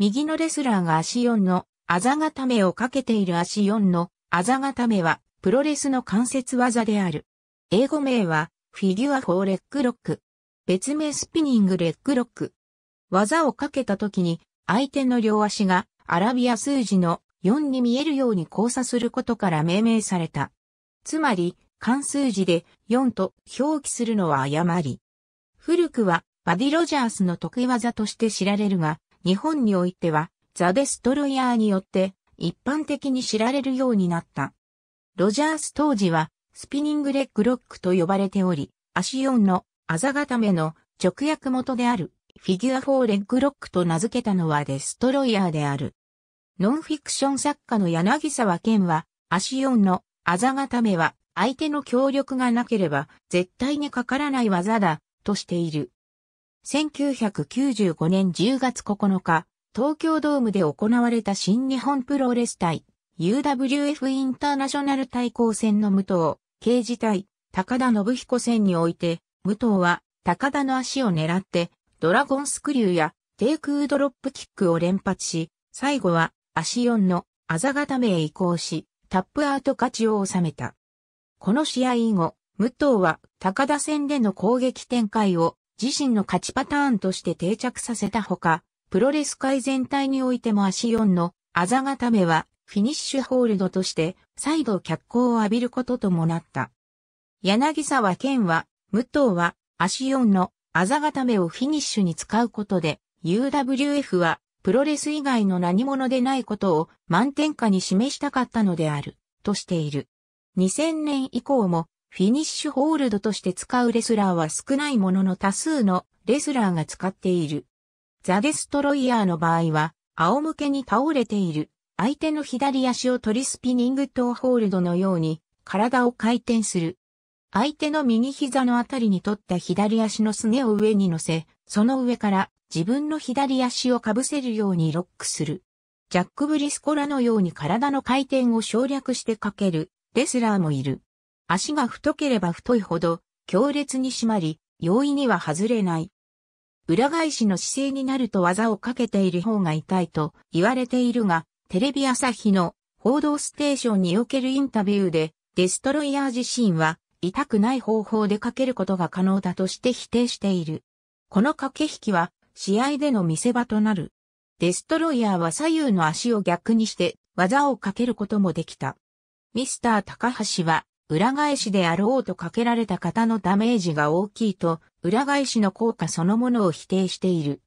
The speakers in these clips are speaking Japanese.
右のレスラーが足4のあざ固めをかけている足4のあざ固めはプロレスの関節技である。英語名はフィギュア4レッグロック。別名スピニングレッグロック。技をかけた時に相手の両足がアラビア数字の4に見えるように交差することから命名された。つまり、関数字で4と表記するのは誤り。古くはバディ・ロジャースの得意技として知られるが、日本においては、ザ・デストロイヤーによって一般的に知られるようになった。ロジャース当時は、スピニングレッグロックと呼ばれており、足4のあざ固めの直訳元であるフィギュア4レッグロックと名付けたのはデストロイヤーである。ノンフィクション作家の柳沢健は、足4のあざ固めは相手の協力がなければ絶対にかからない技だとしている。1995年10月9日、東京ドームで行われた新日本プロレス対 UWF インターナショナル対抗戦の武藤、刑事対高田信彦戦において、武藤は高田の足を狙ってドラゴンスクリューや低空ドロップキックを連発し、最後は足4のあざ固めへ移行し、タップアウト勝ちを収めた。この試合以後、武藤は高田戦での攻撃展開を自身の勝ちパターンとして定着させたほか、プロレス界全体においても足4のあざ固めはフィニッシュホールドとして再度脚光を浴びることともなった。柳沢健は、武藤は足4のあざ固めをフィニッシュに使うことで UWF はプロレス以外の何者でないことを満点下に示したかったのである、としている。2000年以降もフィニッシュホールドとして使うレスラーは少ないものの多数のレスラーが使っている。ザ・デストロイヤーの場合は、仰向けに倒れている相手の左足を取りスピニングトーホールドのように体を回転する。相手の右膝のあたりに取った左足のすねを上に乗せ、その上から自分の左足をかぶせるようにロックする。ジャック・ブリスコラのように体の回転を省略してかけるレスラーもいる。足が太ければ太いほど強烈に締まり、容易には外れない。裏返しの姿勢になると技をかけている方が痛いと言われているが、テレビ朝日の報道ステーションにおけるインタビューで、デストロイヤー自身は痛くない方法でかけることが可能だとして否定している。この駆け引きは試合での見せ場となる。デストロイヤーは左右の足を逆にして技をかけることもできた。ミスター高橋は裏返しであろうとかけられた方のダメージが大きいと、裏返しの効果そのものを否定している。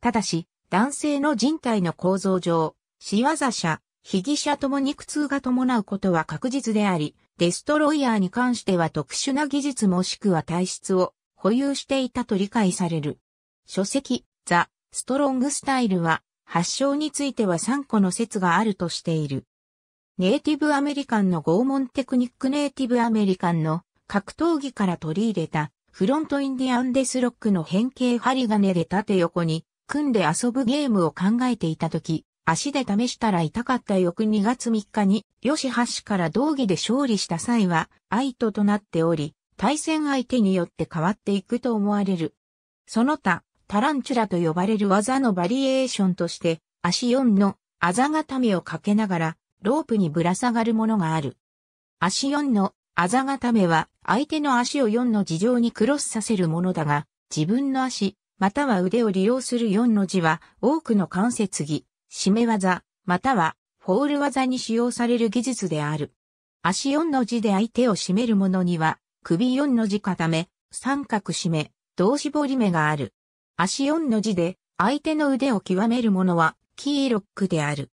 ただし、男性の人体の構造上、仕業者、被疑者ともに苦痛が伴うことは確実であり、デストロイヤーに関しては特殊な技術もしくは体質を保有していたと理解される。書籍、ザ・ストロングスタイルは、発症については3個の説があるとしている。ネイティブアメリカンの拷問テクニックネイティブアメリカンの格闘技から取り入れたフロントインディアンデスロックの変形針金で縦横に組んで遊ぶゲームを考えていた時、足で試したら痛かった翌2月3日に、吉橋から道義で勝利した際は、愛ととなっており、対戦相手によって変わっていくと思われる。その他、タランチュラと呼ばれる技のバリエーションとして、足4のあざ固めをかけながら、ロープにぶら下がるものがある。足4のあざ固めは相手の足を4の字上にクロスさせるものだが、自分の足、または腕を利用する4の字は多くの関節技、締め技、またはフォール技に使用される技術である。足4の字で相手を締めるものには、首4の字固め、三角締め、胴絞り目がある。足4の字で相手の腕を極めるものは、キーロックである。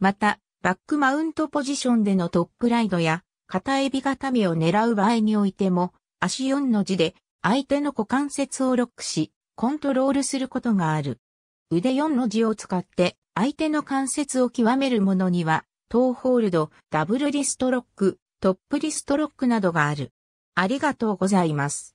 また、バックマウントポジションでのトップライドや、片エビ固めを狙う場合においても、足4の字で相手の股関節をロックし、コントロールすることがある。腕4の字を使って相手の関節を極めるものには、トーホールド、ダブルリストロック、トップリストロックなどがある。ありがとうございます。